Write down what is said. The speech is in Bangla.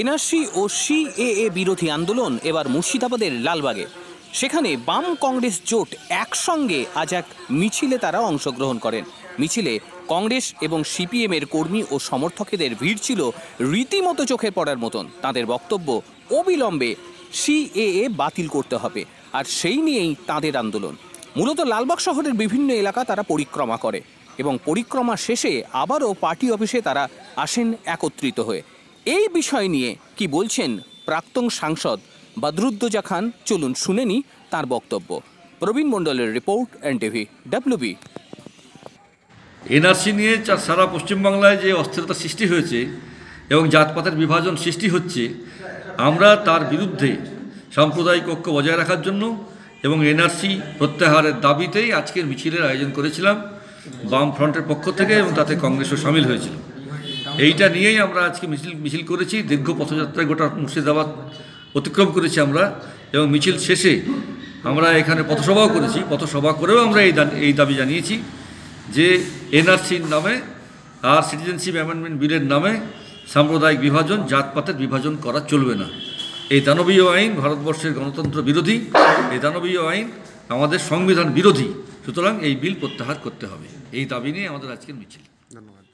এনআরসি ও সিএএ বিরোধী আন্দোলন এবার মুর্শিদাবাদের লালবাগে সেখানে বাম কংগ্রেস জোট একসঙ্গে আজ এক মিছিলে তারা অংশগ্রহণ করেন মিছিলে কংগ্রেস এবং সিপিএমের কর্মী ও সমর্থকদের ভিড় ছিল রীতিমতো চোখে পড়ার মতন তাদের বক্তব্য অবিলম্বে সিএএ বাতিল করতে হবে আর সেই নিয়েই তাদের আন্দোলন মূলত লালবাগ শহরের বিভিন্ন এলাকা তারা পরিক্রমা করে এবং পরিক্রমা শেষে আবারও পার্টি অফিসে তারা আসেন একত্রিত হয়ে এই বিষয় নিয়ে কি বলছেন প্রাক্তন সাংসদ বদরুদ্দোজা খান চলুন শুনেনি তার বক্তব্য প্রবীণ মণ্ডলের রিপোর্ট এনটিভি ডাব্লিউবি এনআরসি নিয়ে সারা পশ্চিমবাংলায় যে অস্থিরতা সৃষ্টি হয়েছে এবং জাতপাতের বিভাজন সৃষ্টি হচ্ছে আমরা তার বিরুদ্ধে সাম্প্রদায়িক ঐক্য বজায় রাখার জন্য এবং এনআরসি প্রত্যাহারের দাবিতেই আজকের মিছিলের আয়োজন করেছিলাম বাম ফ্রন্টের পক্ষ থেকে এবং তাতে কংগ্রেসও সামিল হয়েছিল এইটা নিয়েই আমরা আজকে মিছিল মিছিল করেছি দীর্ঘ পথযাত্রায় গোটা মুর্শিদাবাদ অতিক্রম করেছি আমরা এবং মিছিল শেষে আমরা এখানে পথসভাও করেছি পথসভা করেও আমরা এই এই দাবি জানিয়েছি যে এনআরসির নামে আর সিটিজেনশিপ অ্যামেন্ডমেন্ট বিলের নামে সাম্প্রদায়িক বিভাজন জাতপাতের বিভাজন করা চলবে না এই দানবীয় আইন ভারতবর্ষের গণতন্ত্র বিরোধী এই দানবীয় আইন আমাদের সংবিধান বিরোধী সুতরাং এই বিল প্রত্যাহার করতে হবে এই দাবি নিয়ে আমাদের আজকের মিছিল ধন্যবাদ